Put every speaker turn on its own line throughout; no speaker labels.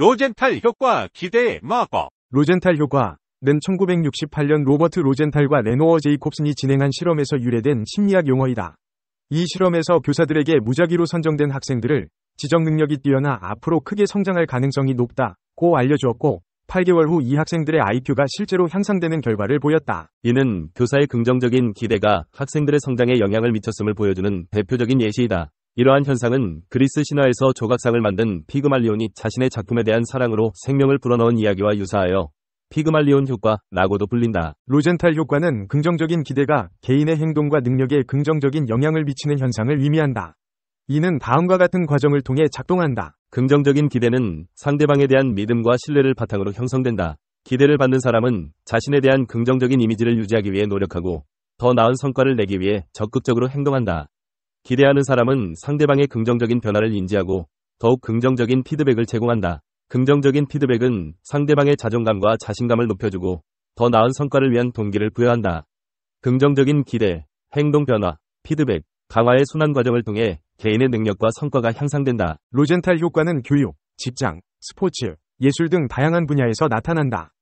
로젠탈 효과 기대의 마법 로젠탈 효과는 1968년 로버트 로젠탈과 레노어 제이콥슨이 진행한 실험에서 유래된 심리학 용어이다. 이 실험에서 교사들에게 무작위로 선정된 학생들을 지적 능력이 뛰어나 앞으로 크게 성장할 가능성이 높다고 알려주었고 8개월 후 이 학생들의 IQ가 실제로 향상되는 결과를
보였다. 이는 교사의 긍정적인 기대가 학생들의 성장에 영향을 미쳤음을 보여주는 대표적인 예시이다. 이러한 현상은 그리스 신화에서 조각상을 만든 피그말리온이 자신의 작품에 대한 사랑으로 생명을 불어넣은 이야기와 유사하여 피그말리온 효과라고도 불린다.
로젠탈 효과는 긍정적인 기대가 개인의 행동과 능력에 긍정적인 영향을 미치는 현상을
의미한다. 이는 다음과 같은 과정을 통해 작동한다. 긍정적인 기대는 상대방에 대한 믿음과 신뢰를 바탕으로 형성된다. 기대를 받는 사람은 자신에 대한 긍정적인 이미지를 유지하기 위해 노력하고 더 나은 성과를 내기 위해 적극적으로 행동한다. 기대하는 사람은 상대방의 긍정적인 변화를 인지하고 더욱 긍정적인 피드백을 제공한다. 긍정적인 피드백은 상대방의 자존감과 자신감을 높여주고 더 나은 성과를 위한 동기를 부여한다. 긍정적인 기대, 행동 변화, 피드백, 강화의 순환 과정을 통해 개인의 능력과 성과가 향상된다. 로젠탈 효과는 교육, 직장,
스포츠, 예술 등 다양한 분야에서 나타난다.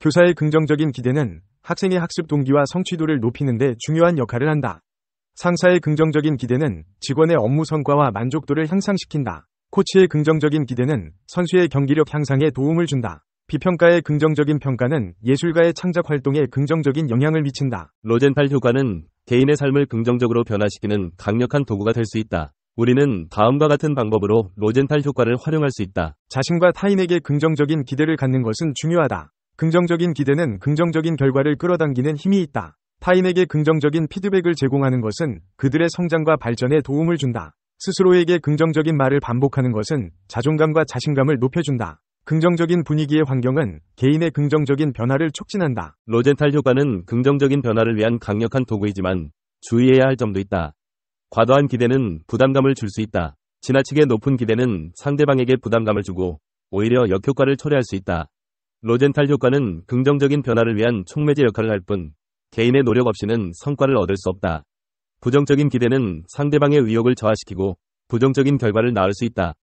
교사의 긍정적인 기대는 학생의 학습 동기와 성취도를 높이는 데 중요한 역할을 한다. 상사의 긍정적인 기대는 직원의 업무 성과와 만족도를 향상시킨다. 코치의 긍정적인 기대는 선수의 경기력 향상에 도움을 준다. 비평가의 긍정적인 평가는 예술가의 창작 활동에 긍정적인 영향을 미친다.
로젠탈 효과는 개인의 삶을 긍정적으로 변화시키는 강력한 도구가 될 수 있다. 우리는 다음과 같은 방법으로 로젠탈 효과를 활용할 수 있다. 자신과
타인에게 긍정적인 기대를 갖는 것은 중요하다. 긍정적인 기대는 긍정적인 결과를 끌어당기는 힘이 있다. 타인에게 긍정적인 피드백을 제공하는 것은 그들의 성장과 발전에 도움을 준다. 스스로에게 긍정적인 말을 반복하는 것은 자존감과 자신감을 높여준다.
긍정적인 분위기의 환경은 개인의 긍정적인 변화를 촉진한다. 로젠탈 효과는 긍정적인 변화를 위한 강력한 도구이지만 주의해야 할 점도 있다. 과도한 기대는 부담감을 줄 수 있다. 지나치게 높은 기대는 상대방에게 부담감을 주고 오히려 역효과를 초래할 수 있다. 로젠탈 효과는 긍정적인 변화를 위한 촉매제 역할을 할뿐 개인의 노력 없이는 성과를 얻을 수 없다. 부정적인 기대는 상대방의 의욕을 저하시키고 부정적인 결과를 낳을 수 있다.